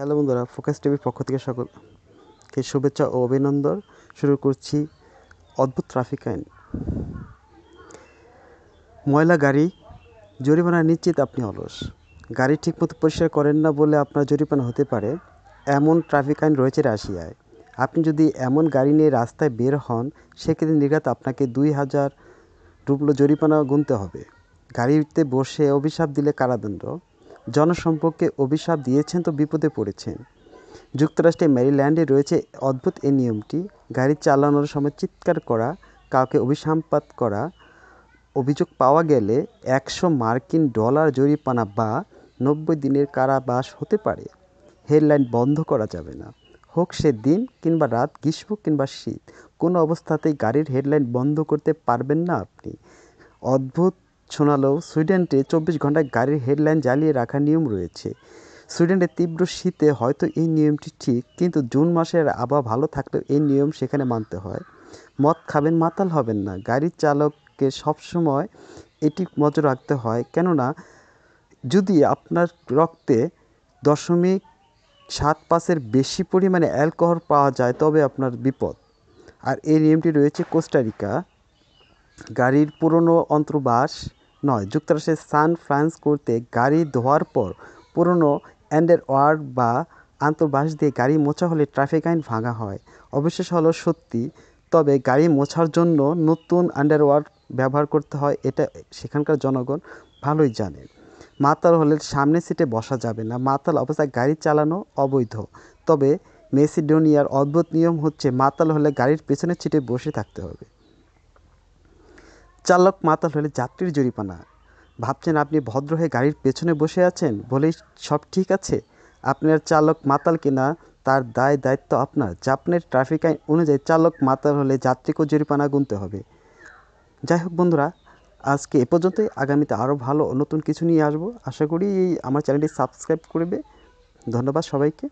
hello বন্ধুরা focus টিভির পক্ষ থেকে সকলকে শুভেচ্ছা ও অভিনন্দন শুরু করছি অদ্ভুত ট্রাফিক আইন ময়লা গাড়ি জরিমানা নিশ্চিত আপনি অলস গাড়ি ঠিকমতো পরিষ্কার করেন না বলে আপনার জরিমানা হতে পারে এমন ট্রাফিক আইন রয়েছে রাশিয়ায় আপনি যদি এমন গাড়ি নিয়ে রাস্তায় বের হন সেক্ষেত্রে নির্ঘাত আপনাকে দুই হাজার রুপলো জরিমানা গুনতে হবে গাড়িতে বসে অভিশাপ দিলে কারাদণ্ড জনসম্পর্কে অভিশাপ দিয়েছেন তো বিপদে পড়েছেন যুক্তরাষ্ট্রের ম্যারিল্যান্ডে রয়েছে অদ্ভুত এই নিয়মটি গাড়ি চালানোর সময় চিৎকার করা কাউকে অভিসম্পাত করা অভিযোগ পাওয়া গেলে একশো মার্কিন ডলার জরিপানা বা নব্বই দিনের কারাবাস হতে পারে হেডলাইন বন্ধ করা যাবে না হোক সে দিন কিংবা রাত গ্রীষ্ম কিংবা শীত কোনো অবস্থাতেই গাড়ির হেডলাইন বন্ধ করতে পারবেন না আপনি অদ্ভুত শোনালেও সুইডেনটে চব্বিশ ঘন্টায় গাড়ির হেডলাইন জ্বালিয়ে রাখার নিয়ম রয়েছে সুইডেনের তীব্র শীতে হয়তো এই নিয়মটি ঠিক কিন্তু জুন মাসের আবহাওয়া ভালো থাকলেও এই নিয়ম সেখানে মানতে হয় মদ খাবেন মাতাল হবেন না গাড়ির চালককে সবসময় এটি নজর রাখতে হয় কেননা যদি আপনার রক্তে দশমিক সাত পাঁচের বেশি পরিমাণে অ্যালকোহল পাওয়া যায় তবে আপনার বিপদ আর এই নিয়মটি রয়েছে কোস্টারিকা গাড়ির পুরনো অন্ত্রবাস নয় যুক্তরাষ্ট্রের সান ফ্রান্স করতে গাড়ি ধোয়ার পর পুরনো অ্যান্ডারওয়ার্ড বা আন্তর্বাস দিয়ে গাড়ি মোছা হলে ট্রাফিক আইন ভাঙা হয় অবশেষ হলো সত্যি তবে গাড়ি মোছার জন্য নতুন আন্ডারওয়ার্ড ব্যবহার করতে হয় এটা সেখানকার জনগণ ভালোই জানে মাতাল হলে সামনে সিটে বসা যাবে না মাতাল অবস্থায় গাড়ি চালানো অবৈধ তবে মেসিডোনিয়ার অদ্ভুত নিয়ম হচ্ছে মাতাল হলে গাড়ির পেছনের সিটে বসে থাকতে হবে চালক মাতাল হলে যাত্রীর জরিমানা ভাবছেন আপনি ভদ্র হয়ে গাড়ির পেছনে বসে আছেন বলেই সব ঠিক আছে আপনার চালক মাতাল কিনা তার দায় দায়িত্ব আপনার জাপানের ট্রাফিক আইন অনুযায়ী চালক মাতাল হলে যাত্রীকেও জরিমানা গুনতে হবে যাই হোক বন্ধুরা আজকে এ পর্যন্তই আগামীতে আরও ভালো নতুন কিছু নিয়ে আসবো আশা করি আমার চ্যানেলটি সাবস্ক্রাইব করবে ধন্যবাদ সবাইকে